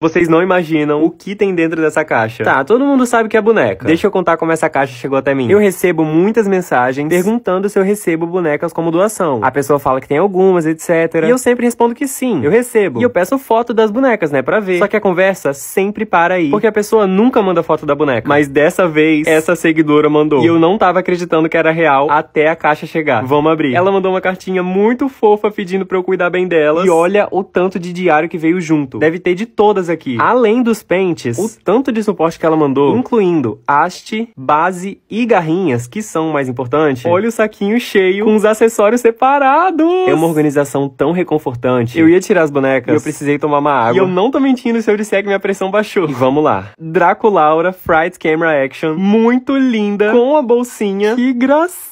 Vocês não imaginam o que tem dentro dessa caixa. Tá, todo mundo sabe que é boneca. Deixa eu contar como essa caixa chegou até mim. Eu recebo muitas mensagens perguntando se eu recebo bonecas como doação. A pessoa fala que tem algumas, etc. E eu sempre respondo que sim, eu recebo. E eu peço foto das bonecas, né, pra ver. Só que a conversa sempre para aí, porque a pessoa nunca manda foto da boneca. Mas dessa vez, essa seguidora mandou. E eu não tava acreditando que era real até a caixa chegar. Vamos abrir. Ela mandou uma cartinha muito fofa pedindo pra eu cuidar bem delas. E olha o tanto de diário que veio junto. Deve ter de todas coisas aqui. Além dos pentes, o tanto de suporte que ela mandou, incluindo haste, base e garrinhas, que são o mais importante. Olha o saquinho cheio com os acessórios separados. É uma organização tão reconfortante. Eu ia tirar as bonecas e eu precisei tomar uma água. E eu não tô mentindo se eu disser que minha pressão baixou. E vamos lá. Draco Laura Fright Camera Action, muito linda, com a bolsinha. Que gracinha!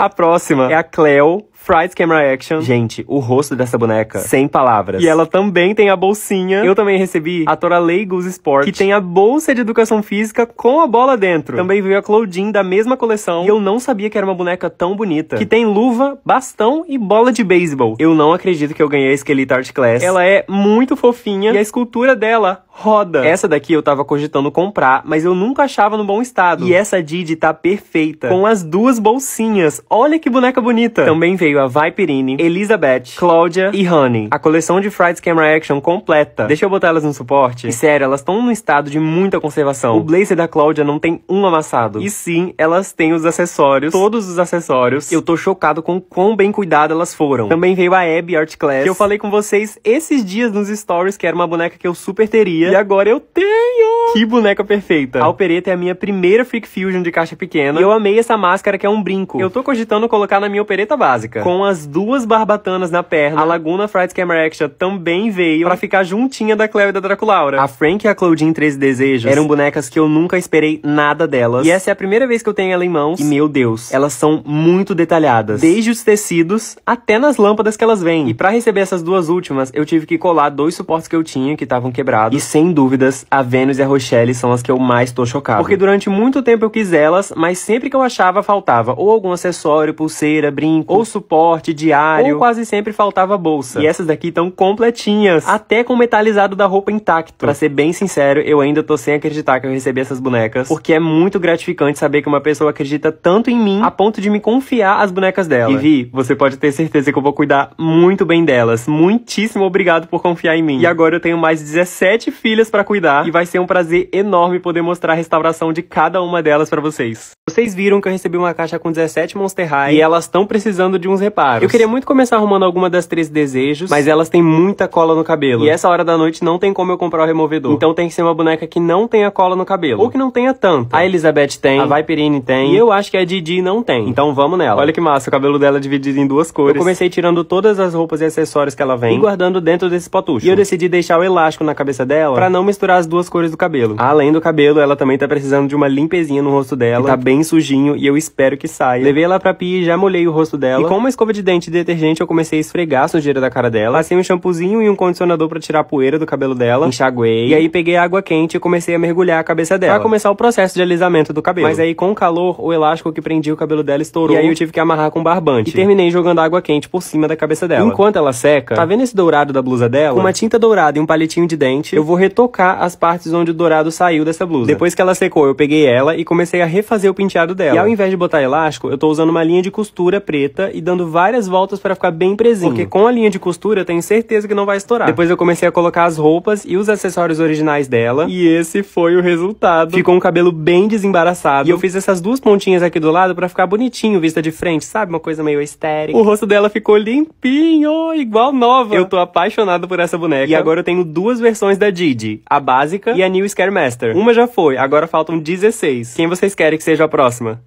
A próxima é a Cleo Fried Camera Action. Gente, o rosto dessa boneca, sem palavras. E ela também tem a bolsinha. Eu também recebi a Toralei Goose Sport, que tem a bolsa de educação física com a bola dentro. Também veio a Claudine da mesma coleção. E eu não sabia que era uma boneca tão bonita. Que tem luva, bastão e bola de beisebol. Eu não acredito que eu ganhei a Skeleton Art Class. Ela é muito fofinha e a escultura dela roda. Essa daqui eu tava cogitando comprar, mas eu nunca achava no bom estado. E essa Didi tá perfeita, com as duas bolsinhas. Olha que boneca bonita. Também veio veio a Viperine, Elizabeth, Cláudia e Honey. A coleção de Frights Camera Action completa. Deixa eu botar elas no suporte. E sério, elas estão num estado de muita conservação. O blazer da Cláudia não tem um amassado. E sim, elas têm os acessórios, todos os acessórios. Eu tô chocado com quão bem cuidado elas foram. Também veio a Abby Art Class, que eu falei com vocês esses dias nos stories que era uma boneca que eu super teria. E agora eu tenho! Que boneca perfeita! A Opereta é a minha primeira Freak Fusion de caixa pequena. E eu amei essa máscara que é um brinco. Eu tô cogitando colocar na minha opereta básica. Com as duas barbatanas na perna, a Laguna Fried Camera Action também veio para ficar juntinha da Cleo e da Draculaura. A Frank e a Claudine 13 Desejos eram bonecas que eu nunca esperei nada delas. E essa é a primeira vez que eu tenho ela em mãos. E meu Deus, elas são muito detalhadas. Desde os tecidos até nas lâmpadas que elas vêm. E para receber essas duas últimas, eu tive que colar dois suportes que eu tinha que estavam quebrados. E sem dúvidas, a Vênus e a Rochelle são as que eu mais tô chocado. Porque durante muito tempo eu quis elas, mas sempre que eu achava faltava ou algum acessório, pulseira, brinco ou suporte transporte diário ou quase sempre faltava bolsa. E essas daqui estão completinhas, até com o metalizado da roupa intacto. Para ser bem sincero, eu ainda tô sem acreditar que eu recebi essas bonecas, porque é muito gratificante saber que uma pessoa acredita tanto em mim a ponto de me confiar as bonecas dela. E Vi, você pode ter certeza que eu vou cuidar muito bem delas. Muitíssimo obrigado por confiar em mim. E agora eu tenho mais 17 filhas para cuidar e vai ser um prazer enorme poder mostrar a restauração de cada uma delas para vocês. Vocês viram que eu recebi uma caixa com 17 Monster High e elas estão precisando de uns reparos. Eu queria muito começar arrumando alguma das três desejos, mas elas têm muita cola no cabelo. E essa hora da noite não tem como eu comprar o removedor. Então tem que ser uma boneca que não tenha cola no cabelo. Ou que não tenha tanto. A Elizabeth tem, a Viperine tem, e eu acho que a Didi não tem. Então vamos nela. Olha que massa, o cabelo dela é dividido em duas cores. Eu comecei tirando todas as roupas e acessórios que ela vem e guardando dentro desse potucho. E eu decidi deixar o elástico na cabeça dela para não misturar as duas cores do cabelo. Além do cabelo, ela também tá precisando de uma limpezinha no rosto dela. Tá bem sujinho e eu espero que saia. Levei ela pra pia e já molhei o rosto dela. E como escova de dente e detergente, eu comecei a esfregar a sujeira da cara dela. Passei um shampoozinho e um condicionador para tirar a poeira do cabelo dela. Enxaguei. E aí peguei água quente e comecei a mergulhar a cabeça dela. Pra começar o processo de alisamento do cabelo. Mas aí, com o calor, o elástico que prendia o cabelo dela estourou. E aí eu tive que amarrar com barbante. E terminei jogando água quente por cima da cabeça dela. Enquanto ela seca, tá vendo esse dourado da blusa dela? Com uma tinta dourada e um palitinho de dente, eu vou retocar as partes onde o dourado saiu dessa blusa. Depois que ela secou, eu peguei ela e comecei a refazer o penteado dela. E ao invés de botar elástico, eu tô usando uma linha de costura preta e dando dando várias voltas para ficar bem presinho. Porque com a linha de costura, eu tenho certeza que não vai estourar. Depois eu comecei a colocar as roupas e os acessórios originais dela. E esse foi o resultado. Ficou um cabelo bem desembaraçado. E eu fiz essas duas pontinhas aqui do lado para ficar bonitinho, vista de frente, sabe? Uma coisa meio estéreo. O rosto dela ficou limpinho, igual nova. Eu tô apaixonado por essa boneca. E agora eu tenho duas versões da Didi. A básica e a New Scare Master. Uma já foi, agora faltam 16. Quem vocês querem que seja a próxima?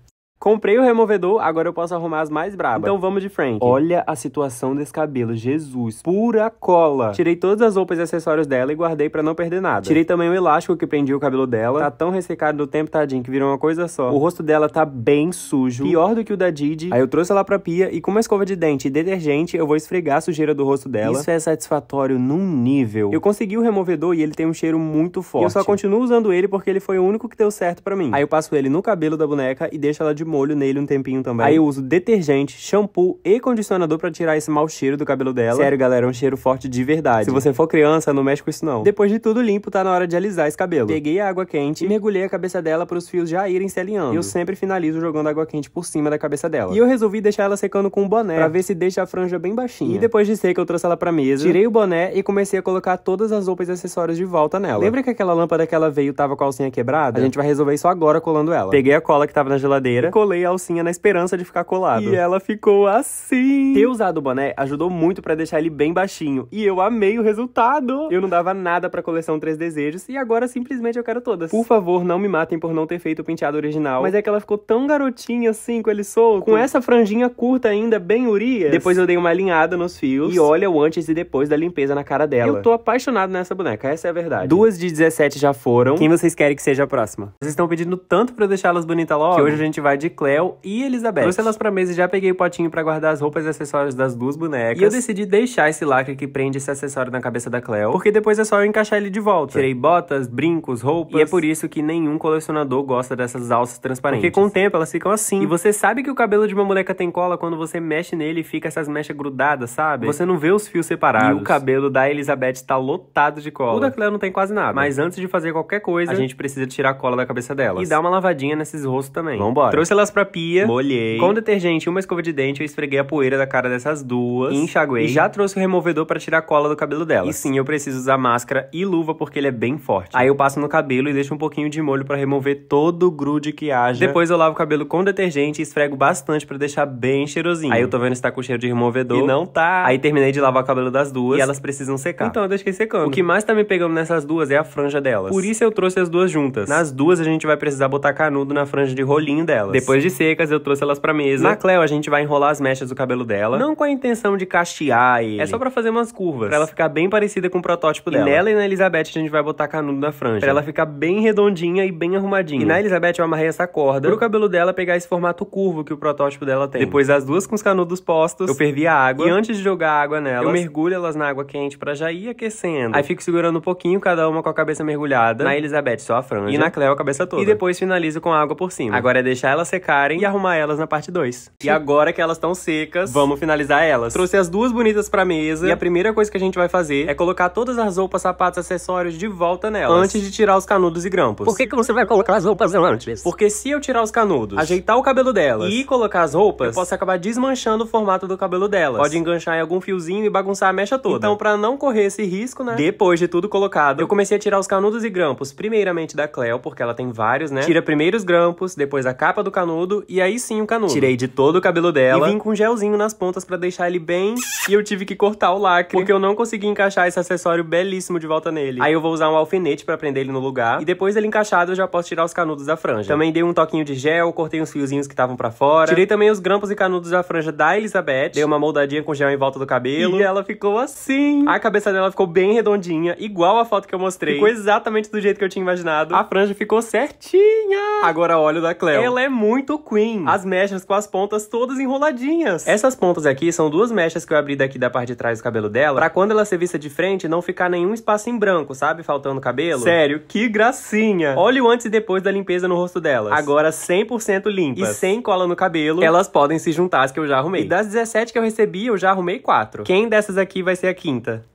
Comprei o removedor, agora eu posso arrumar as mais brabas. Então vamos de Frank. Olha a situação desse cabelo, Jesus. Pura cola. Tirei todas as roupas e acessórios dela e guardei pra não perder nada. Tirei também o elástico que prendia o cabelo dela. Tá tão ressecado do tempo, tadinho, que virou uma coisa só. O rosto dela tá bem sujo. Pior do que o da Didi. Aí eu trouxe ela pra pia e com uma escova de dente e detergente, eu vou esfregar a sujeira do rosto dela. Isso é satisfatório num nível. Eu consegui o removedor e ele tem um cheiro muito forte. E eu só continuo usando ele porque ele foi o único que deu certo pra mim. Aí eu passo ele no cabelo da boneca e deixo ela de molho molho nele um tempinho também. Aí eu uso detergente, shampoo e condicionador para tirar esse mau cheiro do cabelo dela. Sério, galera, é um cheiro forte de verdade. Se você for criança, não mexe com isso não. Depois de tudo limpo, tá na hora de alisar esse cabelo. Peguei a água quente e mergulhei a cabeça dela para os fios já irem se alinhando. E eu sempre finalizo jogando água quente por cima da cabeça dela. E eu resolvi deixar ela secando com um boné para ver se deixa a franja bem baixinha. E depois de seca, eu trouxe ela para mesa, tirei o boné e comecei a colocar todas as roupas e acessórios de volta nela. Lembra que aquela lâmpada que ela veio tava com a alcinha quebrada? A gente vai resolver isso agora colando ela. Peguei a cola que tava na geladeira, colei colei a alcinha na esperança de ficar colado. E ela ficou assim. Ter usado o boné ajudou muito para deixar ele bem baixinho. E eu amei o resultado. Eu não dava nada pra coleção Três Desejos. E agora simplesmente eu quero todas. Por favor, não me matem por não ter feito o penteado original. Mas é que ela ficou tão garotinha assim, com ele solto. Com essa franjinha curta ainda, bem Urias. Depois eu dei uma alinhada nos fios. E olha o antes e depois da limpeza na cara dela. Eu tô apaixonado nessa boneca, essa é a verdade. Duas de 17 já foram. Quem vocês querem que seja a próxima? Vocês estão pedindo tanto pra eu deixá-las bonita logo, que hoje a gente vai de de Cleo e Elizabeth. Trouxe elas pra mesa e já peguei o potinho para guardar as roupas e acessórios das duas bonecas. E eu decidi deixar esse lacre que prende esse acessório na cabeça da Cleo, porque depois é só eu encaixar ele de volta. Tirei botas, brincos, roupas. E é por isso que nenhum colecionador gosta dessas alças transparentes. Porque com o tempo elas ficam assim. E você sabe que o cabelo de uma boneca tem cola quando você mexe nele e fica essas mechas grudadas, sabe? Você não vê os fios separados. E o cabelo da Elizabeth tá lotado de cola. O da Cleo não tem quase nada. Mas antes de fazer qualquer coisa, a gente precisa tirar a cola da cabeça dela. E dar uma lavadinha nesses rostos também. Vambora. Trouxe elas pra pia. Molhei. Com detergente e uma escova de dente, eu esfreguei a poeira da cara dessas duas. enxaguei. E já trouxe o removedor para tirar a cola do cabelo delas. E sim, eu preciso usar máscara e luva porque ele é bem forte. Aí eu passo no cabelo e deixo um pouquinho de molho para remover todo o grude que haja. Depois eu lavo o cabelo com detergente e esfrego bastante para deixar bem cheirosinho. Aí eu tô vendo se tá com cheiro de removedor. E não tá. Aí terminei de lavar o cabelo das duas. E elas precisam secar. Então eu deixei secando. O que mais tá me pegando nessas duas é a franja delas. Por isso eu trouxe as duas juntas. Nas duas a gente vai precisar botar canudo na franja de rolinho delas. Depois depois de secas, eu trouxe elas pra mesa. Na Cleo, a gente vai enrolar as mechas do cabelo dela. Não com a intenção de cachear ele. É só pra fazer umas curvas. Pra ela ficar bem parecida com o protótipo dela. E nela e na Elizabeth, a gente vai botar canudo na franja. Pra ela ficar bem redondinha e bem arrumadinha. E na Elizabeth, eu amarrei essa corda. Pro cabelo dela pegar esse formato curvo que o protótipo dela tem. Depois, as duas com os canudos postos, eu fervi a água. E antes de jogar a água nela, eu mergulho elas na água quente pra já ir aquecendo. Aí fico segurando um pouquinho, cada uma com a cabeça mergulhada. Na Elizabeth, só a franja. E na Cleo, a cabeça toda. E depois finalizo com a água por cima. Agora é deixar ela secarem e arrumar elas na parte 2. E agora que elas estão secas, vamos finalizar elas. Trouxe as duas bonitas pra mesa e a primeira coisa que a gente vai fazer é colocar todas as roupas, sapatos, acessórios de volta nelas, antes de tirar os canudos e grampos. Por que, que você vai colocar as roupas antes? Porque se eu tirar os canudos, ajeitar o cabelo delas e colocar as roupas, eu posso acabar desmanchando o formato do cabelo delas. Pode enganchar em algum fiozinho e bagunçar a mecha toda. Então, pra não correr esse risco, né? Depois de tudo colocado, eu comecei a tirar os canudos e grampos, primeiramente da Cleo, porque ela tem vários, né? Tira primeiro os grampos, depois a capa do canudo canudo e aí sim o canudo. Tirei de todo o cabelo dela. E vim com gelzinho nas pontas para deixar ele bem. E eu tive que cortar o lacre, porque eu não consegui encaixar esse acessório belíssimo de volta nele. Aí eu vou usar um alfinete para prender ele no lugar. E depois ele encaixado, eu já posso tirar os canudos da franja. Também dei um toquinho de gel, cortei uns fiozinhos que estavam para fora. Tirei também os grampos e canudos da franja da Elizabeth. Dei uma moldadinha com gel em volta do cabelo. E ela ficou assim. A cabeça dela ficou bem redondinha, igual a foto que eu mostrei. Ficou exatamente do jeito que eu tinha imaginado. A franja ficou certinha. Agora olha o da Cleo. Ela é muito muito Queen. As mechas com as pontas todas enroladinhas. Essas pontas aqui são duas mechas que eu abri daqui da parte de trás do cabelo dela, pra quando ela ser vista de frente, não ficar nenhum espaço em branco, sabe? Faltando cabelo. Sério, que gracinha! Olha o antes e depois da limpeza no rosto delas. Agora 100% limpas. E sem cola no cabelo, elas podem se juntar às que eu já arrumei. E das 17 que eu recebi, eu já arrumei 4. Quem dessas aqui vai ser a quinta?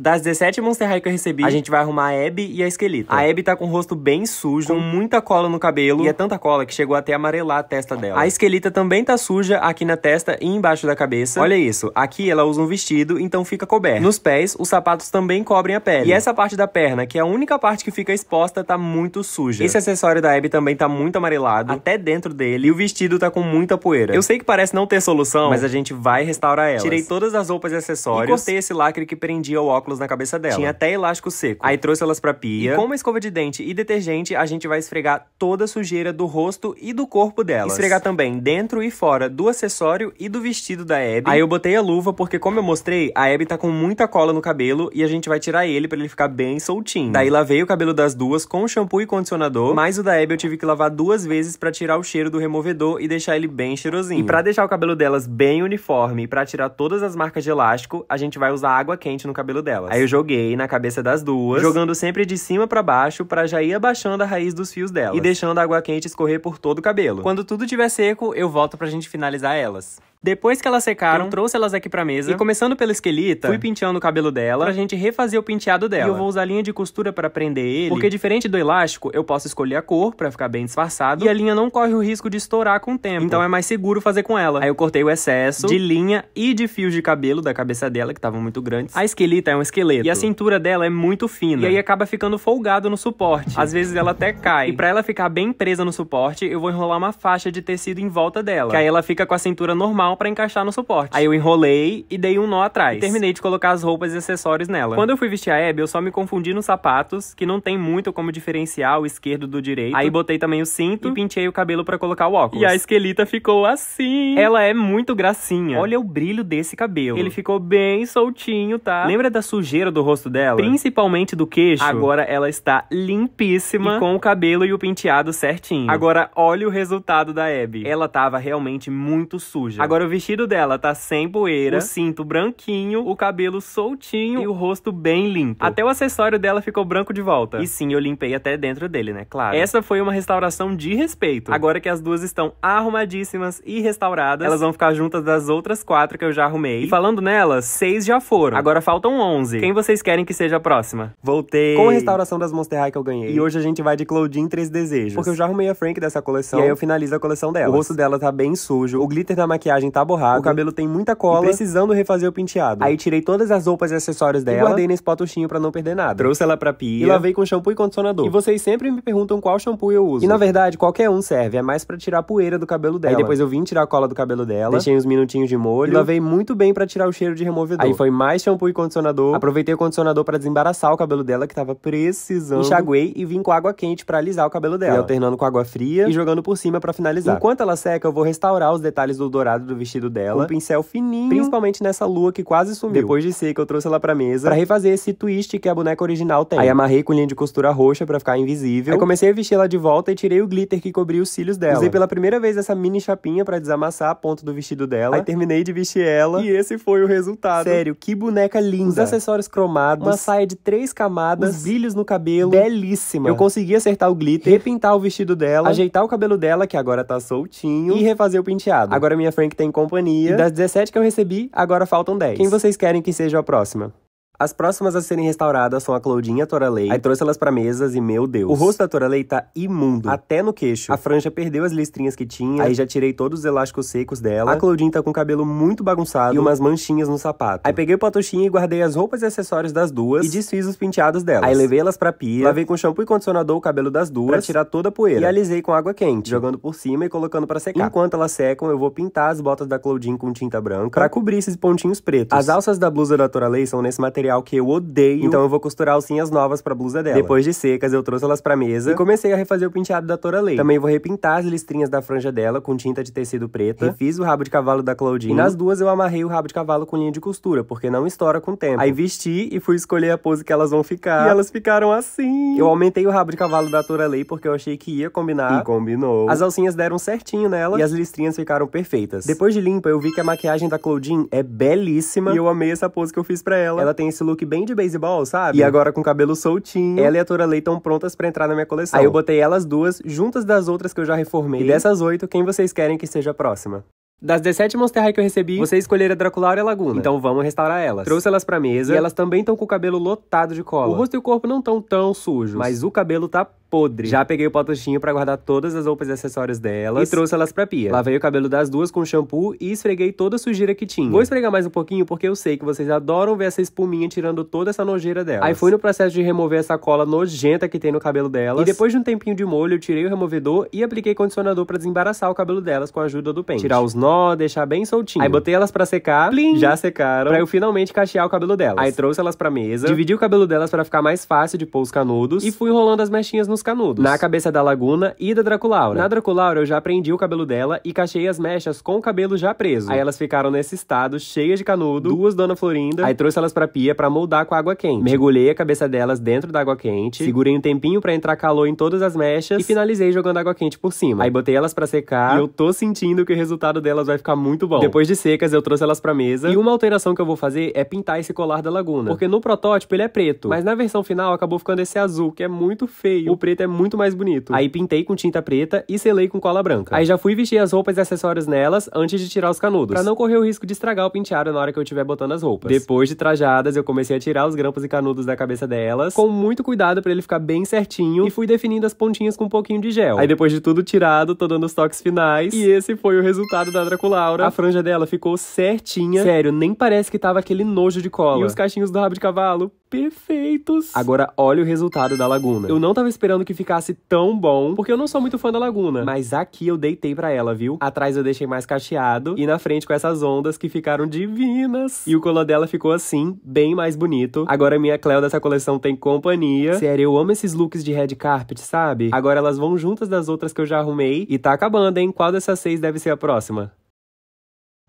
Das 17 Monster High que eu recebi, a gente vai arrumar a Abby e a Esquelita. A Abby tá com o rosto bem sujo, com muita cola no cabelo, e é tanta cola que chegou até amarelar a testa dela. A Esquelita também tá suja aqui na testa e embaixo da cabeça. Olha isso, aqui ela usa um vestido, então fica coberta. Nos pés, os sapatos também cobrem a pele. E essa parte da perna, que é a única parte que fica exposta, tá muito suja. Esse acessório da Abby também tá muito amarelado, até dentro dele, e o vestido tá com muita poeira. Eu sei que parece não ter solução, mas a gente vai restaurar ela. Tirei todas as roupas e acessórios e cortei esse lacre que prendia o óculos óculos na cabeça dela. Tinha até elástico seco. Aí trouxe elas pra pia. E com uma escova de dente e detergente, a gente vai esfregar toda a sujeira do rosto e do corpo delas. Esfregar também dentro e fora do acessório e do vestido da Abby. Aí eu botei a luva porque, como eu mostrei, a Abby tá com muita cola no cabelo e a gente vai tirar ele para ele ficar bem soltinho. Daí lavei o cabelo das duas com shampoo e condicionador, mas o da Abby eu tive que lavar duas vezes para tirar o cheiro do removedor e deixar ele bem cheirosinho. E pra deixar o cabelo delas bem uniforme e pra tirar todas as marcas de elástico, a gente vai usar água quente no cabelo dela delas. Aí eu joguei na cabeça das duas, jogando sempre de cima para baixo para já ir abaixando a raiz dos fios delas e deixando a água quente escorrer por todo o cabelo. Quando tudo tiver seco, eu volto pra gente finalizar elas. Depois que elas secaram, eu trouxe elas aqui pra mesa. E começando pela esquelita, fui penteando o cabelo dela pra gente refazer o penteado dela. E eu vou usar a linha de costura para prender ele, porque diferente do elástico, eu posso escolher a cor para ficar bem disfarçado e a linha não corre o risco de estourar com o tempo. Então é mais seguro fazer com ela. Aí eu cortei o excesso de linha e de fios de cabelo da cabeça dela que estavam muito grandes. A esquelita é um esqueleto. E a cintura dela é muito fina. E aí acaba ficando folgado no suporte. Às vezes ela até cai. E pra ela ficar bem presa no suporte, eu vou enrolar uma faixa de tecido em volta dela. Que aí ela fica com a cintura normal para encaixar no suporte. Aí eu enrolei e dei um nó atrás. E terminei de colocar as roupas e acessórios nela. Quando eu fui vestir a Abby, eu só me confundi nos sapatos, que não tem muito como diferenciar o esquerdo do direito. Aí botei também o cinto e pintei o cabelo para colocar o óculos. E a esquelita ficou assim. Ela é muito gracinha. Olha o brilho desse cabelo. Ele ficou bem soltinho, tá? Lembra da sujeira do rosto dela, principalmente do queixo, agora ela está limpíssima e com o cabelo e o penteado certinho. Agora, olha o resultado da Abby. Ela tava realmente muito suja. Agora, o vestido dela tá sem poeira, o cinto branquinho, o cabelo soltinho e o rosto bem limpo. Até o acessório dela ficou branco de volta. E sim, eu limpei até dentro dele, né? Claro. Essa foi uma restauração de respeito. Agora que as duas estão arrumadíssimas e restauradas, elas vão ficar juntas das outras quatro que eu já arrumei. E falando nelas, seis já foram. Agora faltam onze. 11. Quem vocês querem que seja a próxima? Voltei. Com a restauração das Monster High que eu ganhei. E hoje a gente vai de Claudine Três Desejos. Porque eu já arrumei a Frank dessa coleção. E aí eu finalizo a coleção dela. O rosto dela tá bem sujo, o glitter da maquiagem tá borrado, o cabelo tem muita cola, precisando refazer o penteado. Aí tirei todas as roupas e acessórios dela. E guardei nesse potuchinho pra não perder nada. Trouxe ela pra pia. E lavei com shampoo e condicionador. E vocês sempre me perguntam qual shampoo eu uso. E na verdade, qualquer um serve. É mais pra tirar a poeira do cabelo dela. Aí depois eu vim tirar a cola do cabelo dela. Deixei uns minutinhos de molho. E lavei muito bem pra tirar o cheiro de removedor. Aí foi mais shampoo e condicionador condicionador. Aproveitei o condicionador para desembaraçar o cabelo dela, que tava precisando. Enxaguei e vim com água quente para alisar o cabelo dela. E alternando com água fria e jogando por cima para finalizar. Enquanto ela seca, eu vou restaurar os detalhes do dourado do vestido dela. Com um pincel fininho, principalmente nessa lua que quase sumiu. Depois de seca, eu trouxe ela pra mesa para refazer esse twist que a boneca original tem. Aí amarrei com linha de costura roxa para ficar invisível. Aí comecei a vestir ela de volta e tirei o glitter que cobria os cílios dela. Usei pela primeira vez essa mini chapinha para desamassar a ponta do vestido dela. Aí terminei de vestir ela e esse foi o resultado. Sério, que boneca linda. Os acessórios cromados, uma saia de três camadas, os brilhos no cabelo, belíssima. Eu consegui acertar o glitter, repintar o vestido dela, ajeitar o cabelo dela, que agora tá soltinho, e refazer o penteado. Agora minha Frank tem companhia. E das 17 que eu recebi, agora faltam 10. Quem vocês querem que seja a próxima? As próximas a serem restauradas são a Claudinha e a Toralei. Aí trouxe elas pra mesas e, meu Deus. O rosto da Toralei tá imundo. Até no queixo. A franja perdeu as listrinhas que tinha. Aí já tirei todos os elásticos secos dela. A Claudinha tá com o cabelo muito bagunçado e umas manchinhas no sapato. Aí peguei o patoxinha e guardei as roupas e acessórios das duas. E desfiz os penteados delas. Aí levei elas pra pia. Lavei com shampoo e condicionador o cabelo das duas. Pra tirar toda a poeira. E alisei com água quente. Jogando por cima e colocando pra secar. Enquanto elas secam, eu vou pintar as botas da Claudinha com tinta branca. Pra cobrir esses pontinhos pretos. As alças da blusa da Toralei são nesse material material que eu odeio. Então eu vou costurar alcinhas novas pra blusa dela. Depois de secas, eu trouxe elas pra mesa e comecei a refazer o penteado da Tora Lei. Também vou repintar as listrinhas da franja dela com tinta de tecido preta. Refiz o rabo de cavalo da Claudine. E nas duas eu amarrei o rabo de cavalo com linha de costura, porque não estoura com o tempo. Aí vesti e fui escolher a pose que elas vão ficar. E elas ficaram assim. Eu aumentei o rabo de cavalo da Tora Lei porque eu achei que ia combinar. E combinou. As alcinhas deram certinho nela e as listrinhas ficaram perfeitas. Depois de limpa, eu vi que a maquiagem da Claudine é belíssima e eu amei essa pose que eu fiz pra ela. Ela tem esse esse look bem de beisebol, sabe? E agora com cabelo soltinho. Ela e a Tora Lei estão prontas para entrar na minha coleção. Aí eu botei elas duas juntas das outras que eu já reformei. E dessas oito, quem vocês querem que seja a próxima? Das 17 Monster High que eu recebi, você escolher a Draculaura e a Laguna. Então vamos restaurar elas. Trouxe elas pra mesa e elas também estão com o cabelo lotado de cola. O rosto e o corpo não estão tão sujos, mas o cabelo tá podre. Já peguei o patochinho para guardar todas as roupas e acessórios delas e trouxe elas pra pia. Lavei o cabelo das duas com shampoo e esfreguei toda a sujeira que tinha. Vou esfregar mais um pouquinho porque eu sei que vocês adoram ver essa espuminha tirando toda essa nojeira delas. Aí fui no processo de remover essa cola nojenta que tem no cabelo delas. E depois de um tempinho de molho, eu tirei o removedor e apliquei condicionador para desembaraçar o cabelo delas com a ajuda do pente. Tirar os nós ó, deixar bem soltinho. Aí botei elas para secar, Plim! já secaram, pra eu finalmente cachear o cabelo delas. Aí trouxe elas pra mesa, dividi o cabelo delas para ficar mais fácil de pôr os canudos e fui enrolando as mechinhas nos canudos. Na cabeça da Laguna e da Draculaura. Na Draculaura eu já prendi o cabelo dela e cacheei as mechas com o cabelo já preso. Aí elas ficaram nesse estado, cheias de canudo, duas Dona Florinda. Aí trouxe elas pra pia para moldar com água quente. Mergulhei a cabeça delas dentro da água quente, segurei um tempinho para entrar calor em todas as mechas e finalizei jogando água quente por cima. Aí botei elas para secar e eu tô sentindo que o resultado delas elas vai ficar muito bom. Depois de secas, eu trouxe elas pra mesa. E uma alteração que eu vou fazer é pintar esse colar da laguna. Porque no protótipo ele é preto, mas na versão final acabou ficando esse azul, que é muito feio. O preto é muito mais bonito. Aí pintei com tinta preta e selei com cola branca. Aí já fui vestir as roupas e acessórios nelas antes de tirar os canudos, pra não correr o risco de estragar o penteado na hora que eu estiver botando as roupas. Depois de trajadas, eu comecei a tirar os grampos e canudos da cabeça delas, com muito cuidado pra ele ficar bem certinho, e fui definindo as pontinhas com um pouquinho de gel. Aí depois de tudo tirado, tô dando os toques finais, e esse foi o resultado da com Laura. A franja dela ficou certinha. Sério, nem parece que tava aquele nojo de cola. E os cachinhos do rabo de cavalo perfeitos. Agora, olha o resultado da Laguna. Eu não tava esperando que ficasse tão bom, porque eu não sou muito fã da Laguna. Mas aqui eu deitei pra ela, viu? Atrás eu deixei mais cacheado e na frente com essas ondas que ficaram divinas. E o color dela ficou assim, bem mais bonito. Agora minha Cleo dessa coleção tem companhia. Sério, eu amo esses looks de red carpet, sabe? Agora elas vão juntas das outras que eu já arrumei. E tá acabando, hein? Qual dessas seis deve ser a próxima?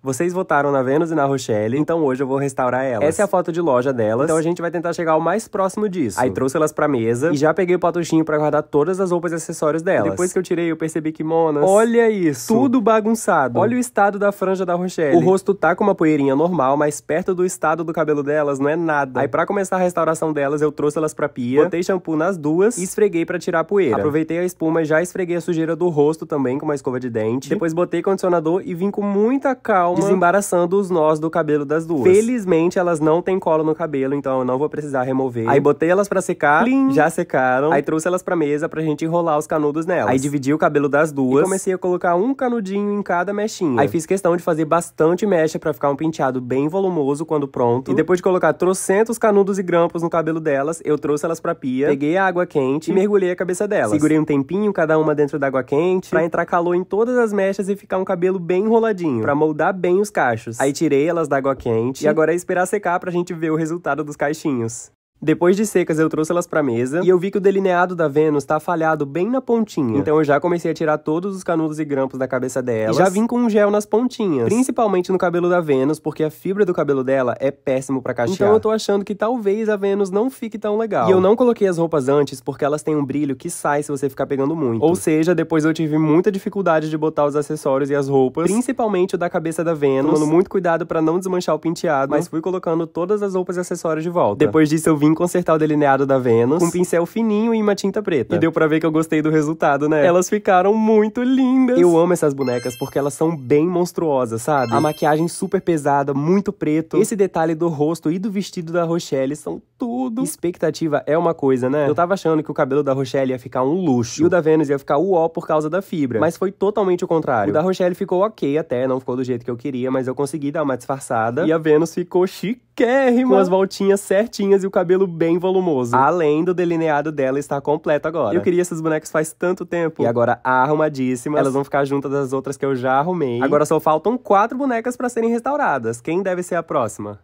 Vocês votaram na Vênus e na Rochelle, então hoje eu vou restaurar elas. Essa é a foto de loja delas, então a gente vai tentar chegar o mais próximo disso. Aí trouxe elas pra mesa e já peguei o patuchinho para guardar todas as roupas e acessórios delas. Depois que eu tirei, eu percebi que, monas, olha isso! Tudo bagunçado. Olha o estado da franja da Rochelle. O rosto tá com uma poeirinha normal, mas perto do estado do cabelo delas não é nada. Aí pra começar a restauração delas, eu trouxe elas pra pia, botei shampoo nas duas e esfreguei para tirar a poeira. Aproveitei a espuma, e já esfreguei a sujeira do rosto também com uma escova de dente. Depois botei condicionador e vim com muita calma calma. Desembaraçando os nós do cabelo das duas. Felizmente, elas não têm cola no cabelo, então eu não vou precisar remover. Aí botei elas pra secar, Plim. já secaram. Aí trouxe elas pra mesa pra gente enrolar os canudos nelas. Aí dividi o cabelo das duas. E comecei a colocar um canudinho em cada mechinha. Aí fiz questão de fazer bastante mecha pra ficar um penteado bem volumoso quando pronto. E depois de colocar trocentos canudos e grampos no cabelo delas, eu trouxe elas pra pia, peguei a água quente e mergulhei a cabeça delas. Segurei um tempinho, cada uma dentro da água quente, pra entrar calor em todas as mechas e ficar um cabelo bem enroladinho. Pra moldar bem os cachos. Aí tirei elas da água quente e agora é esperar secar pra gente ver o resultado dos caixinhos. Depois de secas, eu trouxe elas pra mesa e eu vi que o delineado da Vênus tá falhado bem na pontinha. Então eu já comecei a tirar todos os canudos e grampos da cabeça dela. E já vim com um gel nas pontinhas, principalmente no cabelo da Vênus, porque a fibra do cabelo dela é péssimo pra cachear. Então eu tô achando que talvez a Vênus não fique tão legal. E eu não coloquei as roupas antes porque elas têm um brilho que sai se você ficar pegando muito. Ou seja, depois eu tive muita dificuldade de botar os acessórios e as roupas, principalmente o da cabeça da Vênus, tomando muito cuidado pra não desmanchar o penteado, mas fui colocando todas as roupas e acessórios de volta. Depois disso eu vim em consertar o delineado da Vênus com um pincel fininho e uma tinta preta. E deu pra ver que eu gostei do resultado, né? Elas ficaram muito lindas. Eu amo essas bonecas porque elas são bem monstruosas, sabe? A maquiagem super pesada, muito preto. Esse detalhe do rosto e do vestido da Rochelle são tudo. Expectativa é uma coisa, né? Eu tava achando que o cabelo da Rochelle ia ficar um luxo. E o da Vênus ia ficar uó por causa da fibra. Mas foi totalmente o contrário. O da Rochelle ficou ok até, não ficou do jeito que eu queria, mas eu consegui dar uma disfarçada. E a Vênus ficou chique chiquérrima. Com as voltinhas certinhas e o cabelo bem volumoso. Além do delineado dela estar completo agora. Eu queria essas bonecas faz tanto tempo. E agora arrumadíssimas. Elas vão ficar juntas das outras que eu já arrumei. Agora só faltam quatro bonecas para serem restauradas. Quem deve ser a próxima?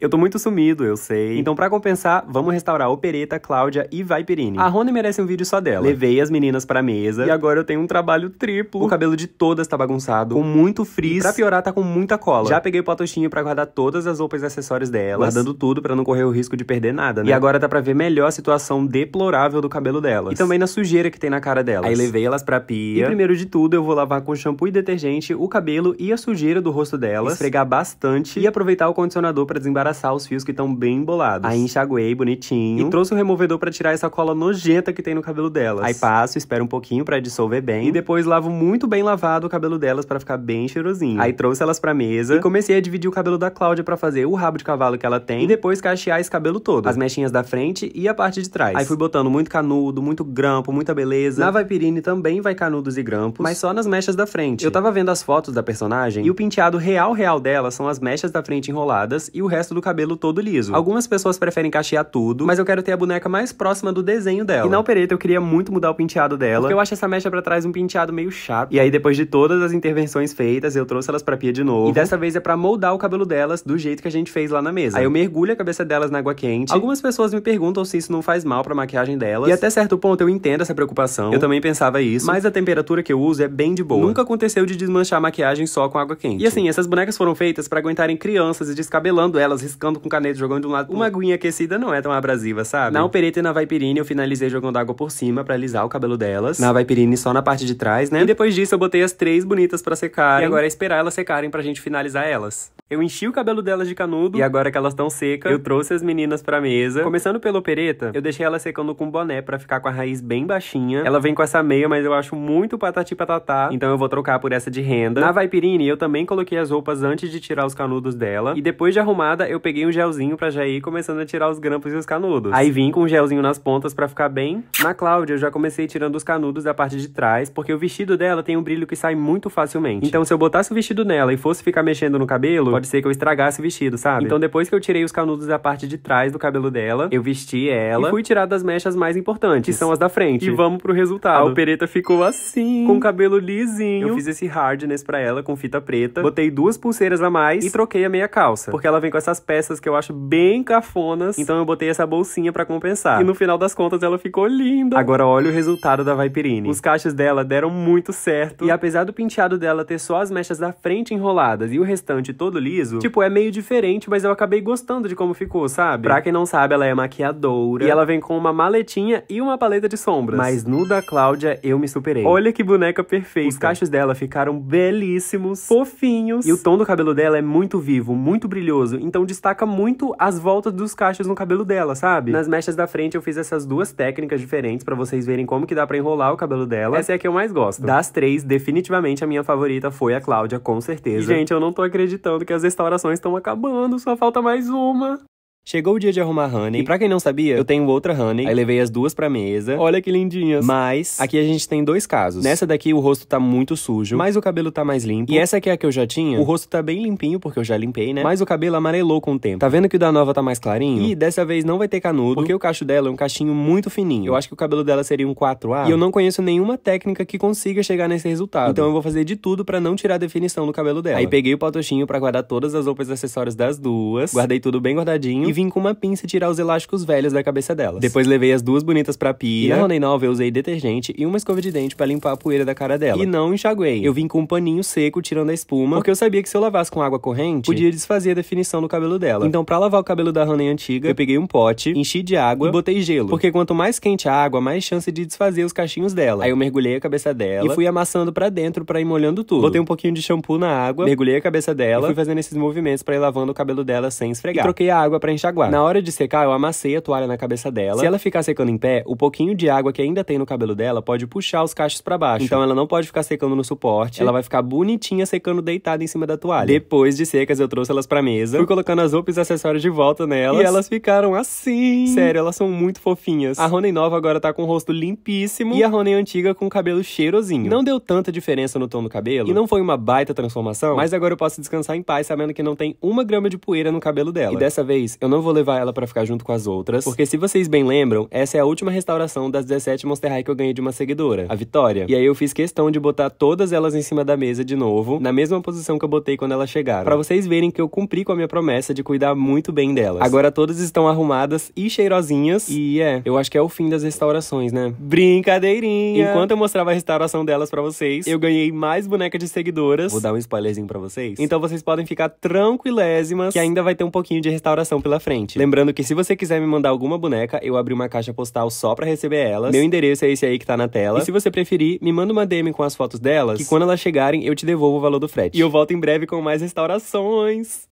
Eu tô muito sumido, eu sei. Então, para compensar, vamos restaurar Opereta, Cláudia e Viperini. A Rony merece um vídeo só dela. Levei as meninas pra mesa e agora eu tenho um trabalho triplo. O cabelo de todas tá bagunçado, com muito frizz. E pra piorar, tá com muita cola. Já peguei o patochinho pra guardar todas as roupas e acessórios delas, guardando tudo para não correr o risco de perder nada, né? E agora dá pra ver melhor a situação deplorável do cabelo delas. E também na sujeira que tem na cara delas. Aí levei elas pra pia. E primeiro de tudo, eu vou lavar com shampoo e detergente o cabelo e a sujeira do rosto delas, esfregar bastante e aproveitar o condicionador para desembaraçar passar os fios que estão bem embolados. Aí enxaguei bonitinho e trouxe o um removedor para tirar essa cola nojenta que tem no cabelo delas. Aí passo, espero um pouquinho para dissolver bem e depois lavo muito bem lavado o cabelo delas para ficar bem cheirosinho. Aí trouxe elas para mesa e comecei a dividir o cabelo da Cláudia para fazer o rabo de cavalo que ela tem e depois cachear esse cabelo todo, as mechinhas da frente e a parte de trás. Aí fui botando muito canudo, muito grampo, muita beleza. Na Vipirine também vai canudos e grampos, mas só nas mechas da frente. Eu tava vendo as fotos da personagem e o penteado real real dela são as mechas da frente enroladas e o resto do do cabelo todo liso. Algumas pessoas preferem cachear tudo, mas eu quero ter a boneca mais próxima do desenho dela. E na opereta eu queria muito mudar o penteado dela, porque eu acho essa mecha para trás um penteado meio chato. E aí depois de todas as intervenções feitas, eu trouxe elas pra pia de novo. E dessa vez é para moldar o cabelo delas do jeito que a gente fez lá na mesa. Aí eu mergulho a cabeça delas na água quente. Algumas pessoas me perguntam se isso não faz mal pra maquiagem delas. E até certo ponto eu entendo essa preocupação. Eu também pensava isso, mas a temperatura que eu uso é bem de boa. Nunca aconteceu de desmanchar a maquiagem só com água quente. E assim, essas bonecas foram feitas para aguentarem crianças e descabelando elas riscando com caneta, jogando de um lado. Uma aguinha aquecida não é tão abrasiva, sabe? Na opereta e na Vipirine, eu finalizei jogando água por cima para alisar o cabelo delas. Na Vipirine, só na parte de trás, né? E depois disso eu botei as três bonitas para secar. E agora é esperar elas secarem pra gente finalizar elas. Eu enchi o cabelo delas de canudo e agora que elas estão secas, eu trouxe as meninas pra mesa. Começando pelo Pereta, eu deixei ela secando com boné pra ficar com a raiz bem baixinha. Ela vem com essa meia, mas eu acho muito patati patatá, então eu vou trocar por essa de renda. Na Vipirine, eu também coloquei as roupas antes de tirar os canudos dela. E depois de arrumada, eu peguei um gelzinho pra já ir começando a tirar os grampos e os canudos. Aí vim com um gelzinho nas pontas pra ficar bem. Na Cláudia, eu já comecei tirando os canudos da parte de trás, porque o vestido dela tem um brilho que sai muito facilmente. Então se eu botasse o vestido nela e fosse ficar mexendo no cabelo, pode ser que eu estragasse o vestido, sabe? Então depois que eu tirei os canudos da parte de trás do cabelo dela, eu vesti ela e fui tirar das mechas mais importantes, que são as da frente. E vamos pro resultado. A opereta ficou assim, com o cabelo lisinho. Eu fiz esse hardness pra ela com fita preta, botei duas pulseiras a mais e troquei a meia calça, porque ela vem com essas peças que eu acho bem cafonas, então eu botei essa bolsinha pra compensar. E no final das contas ela ficou linda. Agora olha o resultado da Viperine. Os cachos dela deram muito certo e apesar do penteado dela ter só as mechas da frente enroladas e o restante todo liso, tipo, é meio diferente, mas eu acabei gostando de como ficou, sabe? Pra quem não sabe, ela é maquiadora. E ela vem com uma maletinha e uma paleta de sombras. Mas no da Cláudia, eu me superei. Olha que boneca perfeita. Os cachos dela ficaram belíssimos, fofinhos. E o tom do cabelo dela é muito vivo, muito brilhoso. Então destaca muito as voltas dos cachos no cabelo dela, sabe? Nas mechas da frente, eu fiz essas duas técnicas diferentes pra vocês verem como que dá pra enrolar o cabelo dela. Essa é a que eu mais gosto. Das três, definitivamente a minha favorita foi a Cláudia, com certeza. E, gente, eu não tô acreditando que as as restaurações estão acabando, só falta mais uma. Chegou o dia de arrumar Honey. E pra quem não sabia, eu tenho outra Honey. Aí levei as duas pra mesa. Olha que lindinhas. Mas, aqui a gente tem dois casos. Nessa daqui, o rosto tá muito sujo, mas o cabelo tá mais limpo. E essa que é a que eu já tinha, o rosto tá bem limpinho, porque eu já limpei, né? Mas o cabelo amarelou com o tempo. Tá vendo que o da nova tá mais clarinho? E dessa vez não vai ter canudo, porque o cacho dela é um cachinho muito fininho. Eu acho que o cabelo dela seria um 4A. E eu não conheço nenhuma técnica que consiga chegar nesse resultado. Então eu vou fazer de tudo pra não tirar a definição do cabelo dela. Aí peguei o patochinho pra guardar todas as roupas e acessórios das duas. Guardei tudo bem guardadinho e vim com uma pinça tirar os elásticos velhos da cabeça delas. Depois levei as duas bonitas pra pia. E na Honey Nova eu usei detergente e uma escova de dente para limpar a poeira da cara dela. E não enxaguei. Eu vim com um paninho seco tirando a espuma, porque eu sabia que se eu lavasse com água corrente, podia desfazer a definição do cabelo dela. Então, para lavar o cabelo da Honey antiga, eu peguei um pote, enchi de água e botei gelo. Porque quanto mais quente a água, mais chance de desfazer os cachinhos dela. Aí eu mergulhei a cabeça dela e fui amassando para dentro para ir molhando tudo. Botei um pouquinho de shampoo na água, mergulhei a cabeça dela e fui fazendo esses movimentos para ir lavando o cabelo dela sem esfregar. E troquei a água para enxaguar. Na hora de secar, eu amassei a toalha na cabeça dela. Se ela ficar secando em pé, o pouquinho de água que ainda tem no cabelo dela pode puxar os cachos para baixo. Então ela não pode ficar secando no suporte, ela vai ficar bonitinha secando deitada em cima da toalha. Depois de secas, eu trouxe elas pra mesa, fui colocando as roupas e acessórios de volta nelas e elas ficaram assim. Sério, elas são muito fofinhas. A Rony nova agora tá com o rosto limpíssimo e a Rony antiga com o cabelo cheirosinho. Não deu tanta diferença no tom do cabelo e não foi uma baita transformação, mas agora eu posso descansar em paz sabendo que não tem uma grama de poeira no cabelo dela. E dessa vez, eu não vou levar ela para ficar junto com as outras, porque se vocês bem lembram, essa é a última restauração das 17 Monster High que eu ganhei de uma seguidora, a Vitória. E aí eu fiz questão de botar todas elas em cima da mesa de novo, na mesma posição que eu botei quando elas chegaram, para vocês verem que eu cumpri com a minha promessa de cuidar muito bem delas. Agora todas estão arrumadas e cheirosinhas, e é, eu acho que é o fim das restaurações, né? Brincadeirinha! Enquanto eu mostrava a restauração delas para vocês, eu ganhei mais boneca de seguidoras. Vou dar um spoilerzinho para vocês. Então vocês podem ficar tranquilésimas que ainda vai ter um pouquinho de restauração pela frente. Lembrando que se você quiser me mandar alguma boneca, eu abri uma caixa postal só pra receber elas. Meu endereço é esse aí que tá na tela. E se você preferir, me manda uma DM com as fotos delas, que quando elas chegarem, eu te devolvo o valor do frete. E eu volto em breve com mais restaurações!